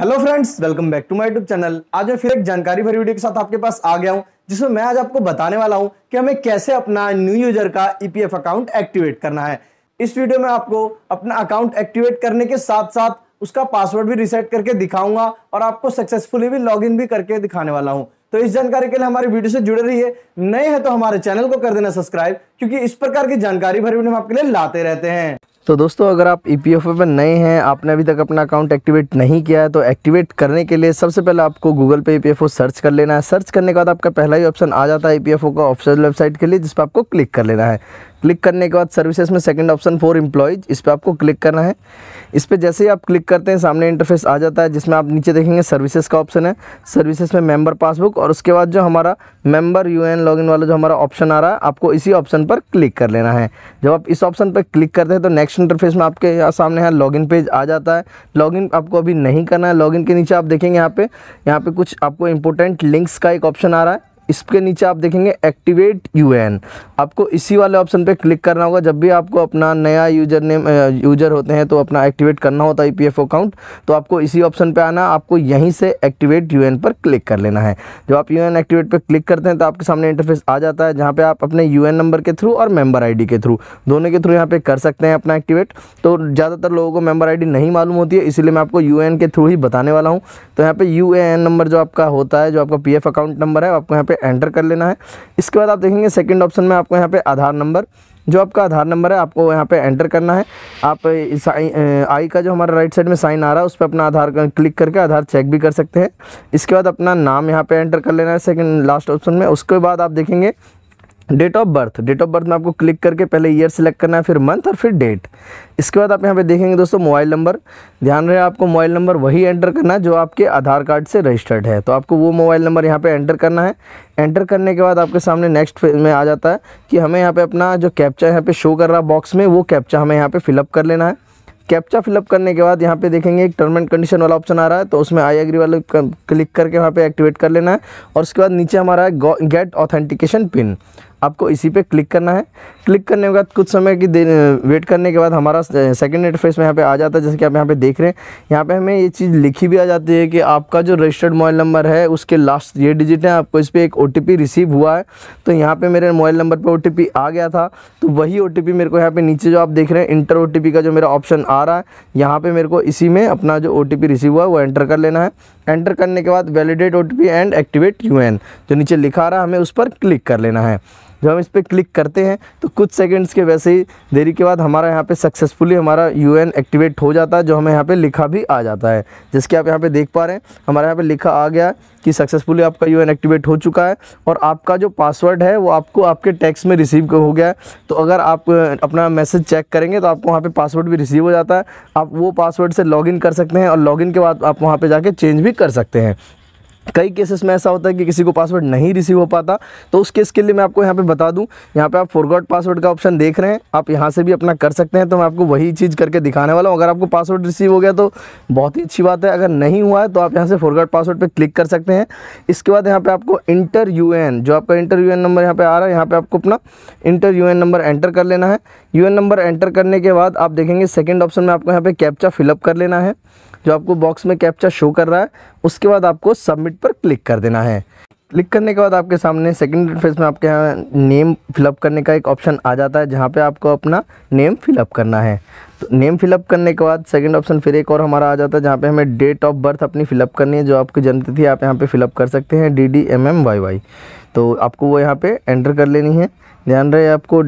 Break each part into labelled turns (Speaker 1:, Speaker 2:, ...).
Speaker 1: hello friends welcome back to my YouTube channel आज मैं फिर एक जानकारी भरी वीडियो के साथ आपके पास आ गया हूं जिसमें मैं आज आपको बताने वाला हूं कि हमें कैसे अपना न्यू यूजर का ईपीएफ अकाउंट एक्टिवेट करना है इस वीडियो में आपको अपना अकाउंट एक्टिवेट करने के साथ साथ उसका पासवर्ड भी रिसेट करके दिखाऊंगा और आपको सक्सेसफुली भी लॉग भी करके दिखाने वाला हूँ तो इस जानकारी के लिए हमारी वीडियो से जुड़े रही नए है तो हमारे चैनल को कर देना सब्सक्राइब क्योंकि इस प्रकार की जानकारी भरी वीडियो हम आपके लिए लाते रहते हैं तो दोस्तों अगर आप ई पी एफ में नए हैं आपने अभी तक अपना अकाउंट एक्टिवेट नहीं किया है तो एक्टिवेट करने के लिए सबसे पहले आपको गूगल पे E P F O search कर लेना है सर्च करने के बाद आपका पहला ही ऑप्शन आ जाता है ई पी एफ ओ का ऑफिशियल वेबसाइट के लिए जिस पर आपको क्लिक कर लेना है क्लिक करने के बाद सर्विसेज में सेकंड ऑप्शन फॉर एम्प्लॉयज़ इस पर आपको क्लिक करना है इस पर जैसे ही आप क्लिक करते हैं सामने इंटरफेस आ जाता है जिसमें आप नीचे देखेंगे सर्विसेज का ऑप्शन है सर्विसेज में मेंबर पासबुक और उसके बाद जो हमारा मेंबर यूएन लॉगिन वाला जो हमारा ऑप्शन आ रहा है आपको इसी ऑप्शन पर क्लिक कर लेना है जब आप इस ऑप्शन पर क्लिक करते हैं तो नेक्स्ट इंटरफेस में आपके यहाँ सामने यहाँ लॉगिन पेज आ जाता है लॉगिन आपको अभी नहीं करना है लॉगिन के नीचे आप देखेंगे यहाँ पे यहाँ पे कुछ आपको इंपॉर्टेंट लिंक्स का एक ऑप्शन आ रहा है इसके नीचे आप देखेंगे एक्टिवेट यूएन आपको इसी वाले ऑप्शन पे क्लिक करना होगा जब भी आपको अपना नया यूजर नेम यूजर होते हैं तो अपना एक्टिवेट करना होता है ईपीएफओ e अकाउंट तो आपको इसी ऑप्शन पे आना आपको यहीं से एक्टिवेट यूएन पर क्लिक कर लेना है जब आप यूएन एक्टिवेट पर क्लिक करते हैं तो आपके सामने इंटरफेस आ जाता है जहाँ पर आप अपने यू नंबर के थ्रू और मेम्बर आई के थ्रू दोनों के थ्रू यहाँ पर कर सकते हैं अपना एक्टिवेट तो ज़्यादातर लोगों को मेम्बर आई नहीं मालूम होती है इसीलिए मैं आपको यू के थ्रू ही बताने वाला हूँ तो यहाँ पर यू नंबर जो आपका होता है जो आपका पी अकाउंट नंबर है आपको यहाँ पर एंटर कर लेना है इसके बाद आप देखेंगे सेकेंड ऑप्शन में आपको यहाँ पर आधार नंबर जो आपका आधार नंबर है आपको यहाँ पे एंटर करना है आप आई का जो हमारा राइट साइड में साइन आ रहा है उस पर अपना आधार कर, क्लिक करके आधार चेक भी कर सकते हैं इसके बाद अपना नाम यहाँ पे एंटर कर लेना है सेकंड लास्ट ऑप्शन में उसके बाद आप देखेंगे date of birth date of birth में आपको क्लिक करके पहले ईयर सेलेक्ट करना है फिर मंथ और फिर डेट इसके बाद आप यहाँ पे देखेंगे दोस्तों मोबाइल नंबर ध्यान रहे आपको मोबाइल नंबर वही एंटर करना है जो आपके आधार कार्ड से रजिस्टर्ड है तो आपको वो मोबाइल नंबर यहाँ पे एंटर करना है एंटर करने के बाद आपके सामने नेक्स्ट में आ जाता है कि हमें यहाँ पर अपना जो कैप्चा यहाँ पर शो कर रहा बॉक्स में वो कैप्चा हमें यहाँ पर फिलअप कर लेना है कैप्चा फिलअप करने के बाद यहाँ पे देखेंगे एक टर्म एंड कंडीशन वाला ऑप्शन आ रहा है तो उसमें आई एग्री वाले क्लिक करके वहाँ पे एक्टिवेट कर लेना है और उसके बाद नीचे हमारा है गेट ऑथेंटिकेशन पिन आपको इसी पे क्लिक करना है क्लिक करने के बाद कुछ समय की वेट करने के बाद हमारा सेकेंड इंटरफेस में यहाँ पे आ जाता है जैसे कि आप यहाँ पे देख रहे हैं यहाँ पे हमें ये चीज़ लिखी भी आ जाती है कि आपका जो रजिस्टर्ड मोबाइल नंबर है उसके लास्ट ये डिजिट है आपको इस पर एक ओ रिसीव हुआ है तो यहाँ पर मेरे मोबाइल नंबर पर ओ आ गया था तो वही ओ मेरे को यहाँ पर नीचे जो आप देख रहे हैं इंटर ओ का जो मेरा ऑप्शन आ रहा है यहाँ पर मेरे को इसी में अपना जो ओ रिसीव हुआ है वो एंटर कर लेना है एंटर करने के बाद validate O and activate U जो नीचे लिखा रहा है हमें उस पर क्लिक कर लेना है जब हम इस पर क्लिक करते हैं तो कुछ सेकंड्स के वैसे ही देरी के बाद हमारा यहाँ पे सक्सेसफुली हमारा यू एक्टिवेट हो जाता है जो हमें यहाँ पे लिखा भी आ जाता है जिसके आप यहाँ पे देख पा रहे हैं हमारे यहाँ पे लिखा आ गया कि सक्सेसफुली आपका यू एक्टिवेट हो चुका है और आपका जो पासवर्ड है वो आपको आपके टैक्स में रिसीव हो गया है तो अगर आप अपना मैसेज चेक करेंगे तो आपको वहाँ पर पासवर्ड भी रिसीव हो जाता है आप वो पासवर्ड से लॉगिन कर सकते हैं और लॉग के बाद आप वहाँ पर जाके चेंज भी कर सकते हैं कई केसेस में ऐसा होता है कि किसी को पासवर्ड नहीं रिसीव हो पाता तो उस केस के लिए मैं आपको यहाँ पे बता दूँ यहाँ पे आप फॉरगॉट पासवर्ड का ऑप्शन देख रहे हैं आप यहाँ से भी अपना कर सकते हैं तो मैं आपको वही चीज़ करके दिखाने वाला हूँ अगर आपको पासवर्ड रिसीव हो गया तो बहुत ही अच्छी बात है अगर नहीं हुआ है तो आप यहाँ से फॉरगॉट पासवर्ड पर क्लिक कर सकते हैं इसके बाद यहाँ पर आपको इंटर यू जो आपका इंटर यू नंबर यहाँ पर आ रहा है यहाँ पर आपको अपना इंटर यू नंबर एंटर कर लेना है यू नंबर एंटर करने के बाद आप देखेंगे सेकेंड ऑप्शन में आपको यहाँ पर कैप्चा फिलअप कर लेना है जो आपको बॉक्स में कैप्चा शो कर रहा है उसके बाद आपको सबमिट पर क्लिक कर देना है क्लिक करने के बाद आपके सामने सेकंड फेज में आपके यहाँ नेम फिलअप करने का एक ऑप्शन आ जाता है जहाँ पे आपको अपना नेम फिलअप करना है तो नेम फिलअप करने के बाद सेकंड ऑप्शन फिर एक और हमारा आ जाता है जहाँ पे हमें डेट ऑफ बर्थ अपनी फिलअप करनी है जो आपकी जन्मतिथि आप यहाँ पे फिलअप कर सकते हैं D D M M Y Y तो आपको वो यहाँ पे एंटर कर लेनी है ध्यान रहे आपको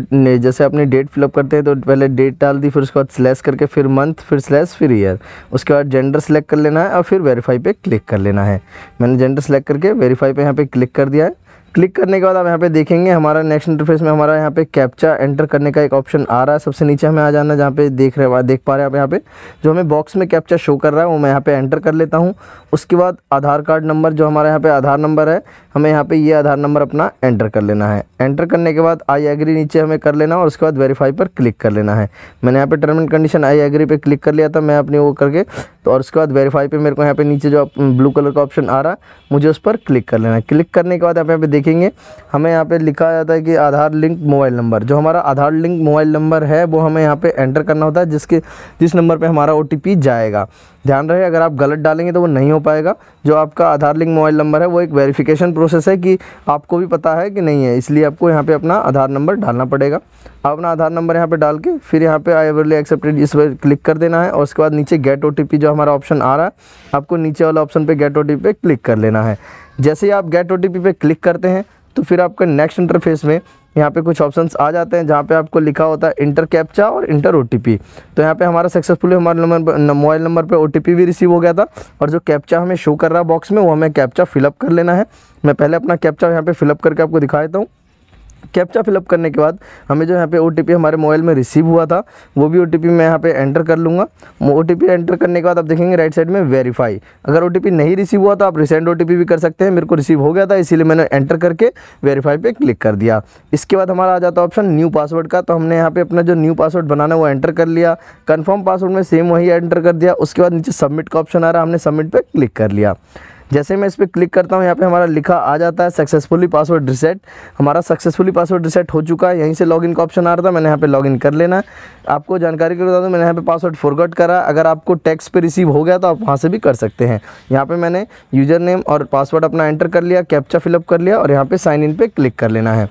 Speaker 1: जैसे अपनी डेट फिलअप करते हैं तो पहले डेट डाल दी फिर उसके बाद स्लैश करके फिर मंथ फिर स्लैश फिर ईयर उसके बाद जेंडर सेलेक्ट कर लेना है और फिर वेरीफाई पे क्लिक कर लेना है मैंने जेंडर सेलेक्ट करके वेरीफाई पे यहाँ पे क्लिक कर दिया है क्लिक करने के बाद आप यहाँ पे देखेंगे हमारा नेक्स्ट इंटरफेस में हमारा यहाँ पे कैप्चा एंटर करने का एक ऑप्शन आ रहा है सबसे नीचे हमें आ जाना जहाँ पे देख रहे देख पा रहे हैं आप यहाँ पे जो हमें बॉक्स में कैप्चा शो कर रहा है वो मैं यहाँ पे एंटर कर लेता हूँ उसके बाद आधार कार्ड नंबर जो हमारे यहाँ पे आधार नंबर है हमें यहाँ पे ये यह आधार नंबर अपना एंटर कर लेना है एंटर करने के बाद आई एग्री नीचे हमें कर लेना और उसके बाद वेरीफाई पर क्लिक कर लेना है मैंने यहाँ पे term and condition I agree पर क्लिक कर लिया था मैं अपनी वो करके तो और उसके बाद वेरीफाई पे मेरे को यहाँ पे नीचे जो ब्लू कलर का ऑप्शन आ रहा है मुझे उस पर क्लिक कर लेना है क्लिक करने के बाद आप यहाँ पे देखेंगे हमें यहाँ पे लिखा जाता है कि आधार लिंक मोबाइल नंबर जो हमारा आधार लिंक मोबाइल नंबर है वो हमें यहाँ पर एंटर करना होता है जिसके जिस नंबर पर हमारा ओ जाएगा ध्यान रहे अगर आप गलत डालेंगे तो वो नहीं हो पाएगा जो आपका आधार लिंक मोबाइल नंबर है वो एक वेरिफिकेशन प्रोसेस है कि आपको भी पता है कि नहीं है इसलिए आपको यहाँ पे अपना आधार नंबर डालना पड़ेगा आप अपना आधार नंबर यहाँ पे डाल के फिर यहाँ पे आई एवरली एक्सेप्टेड इस पर क्लिक कर देना है और उसके बाद नीचे गेट ओ जो हमारा ऑप्शन आ रहा है आपको नीचे वाला ऑप्शन पर गेट ओ पे क्लिक कर लेना है जैसे ही आप गेट ओ पे क्लिक करते हैं तो फिर आपका नेक्स्ट इंटरफेस में यहाँ पे कुछ ऑप्शंस आ जाते हैं जहाँ पे आपको लिखा होता है इंटर कैप्चा और इंटर ओ तो यहाँ पे हमारा सक्सेसफुली हमारे नंबर मोबाइल नंबर पे ओ भी रिसीव हो गया था और जो कैप्चा हमें शो कर रहा है बॉक्स में वो हमें कैप्चा फिलअप कर लेना है मैं पहले अपना कैप्चा यहाँ पर फिलअप करके आपको दिखा देता हूँ कैप्चा फिलअप करने के बाद हमें जो यहाँ पे ओ हमारे मोबाइल में रिसीव हुआ था वो भी ओ मैं यहाँ पे एंटर कर लूँगा ओ एंटर करने के बाद आप देखेंगे राइट साइड में वेरीफाई अगर ओ नहीं रिसीव हुआ तो आप रिसेंट ओ भी कर सकते हैं मेरे को रिसीव हो गया था इसीलिए मैंने एंटर करके वेरीफाई पर क्लिक कर दिया इसके बाद हमारा आ जाता ऑप्शन न्यू पासवर्ड का तो हमने यहाँ पर अपना जो न्यू पासवर्ड बनाना वो एंटर कर लिया कन्फर्म पासवर्ड में सेम वही एंटर कर दिया उसके बाद नीचे सबमिट का ऑप्शन आ रहा हमने सबमिट पर क्लिक कर लिया जैसे मैं इस पर क्लिक करता हूँ यहाँ पे हमारा लिखा आ जाता है सक्सेसफुली पासवर्ड रिसेट हमारा सक्सेसफुली पासवर्ड रिसेट हो चुका है यहीं से लॉगिन का ऑप्शन आ रहा था मैंने यहाँ पे लॉगिन कर लेना आपको जानकारी के बता दूँ मैंने यहाँ पे पासवर्ड फॉरगॉट करा अगर आपको टैक्स पे रिसीव हो गया तो आप वहाँ से भी कर सकते हैं यहाँ पर मैंने यूज़र नेम और पासवर्ड अपना एंटर कर लिया कैप्चा फिलअप कर लिया और यहाँ पर साइन इन पर क्लिक कर लेना है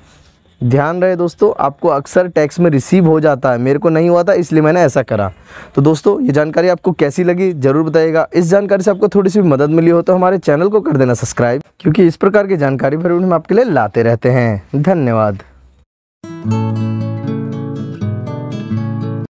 Speaker 1: ध्यान रहे दोस्तों आपको अक्सर टैक्स में रिसीव हो जाता है मेरे को नहीं हुआ था इसलिए मैंने ऐसा करा तो दोस्तों ये जानकारी आपको कैसी लगी ज़रूर बताइएगा इस जानकारी से आपको थोड़ी सी मदद मिली हो तो हमारे चैनल को कर देना सब्सक्राइब क्योंकि इस प्रकार की जानकारी भर हम आपके लिए लाते रहते हैं धन्यवाद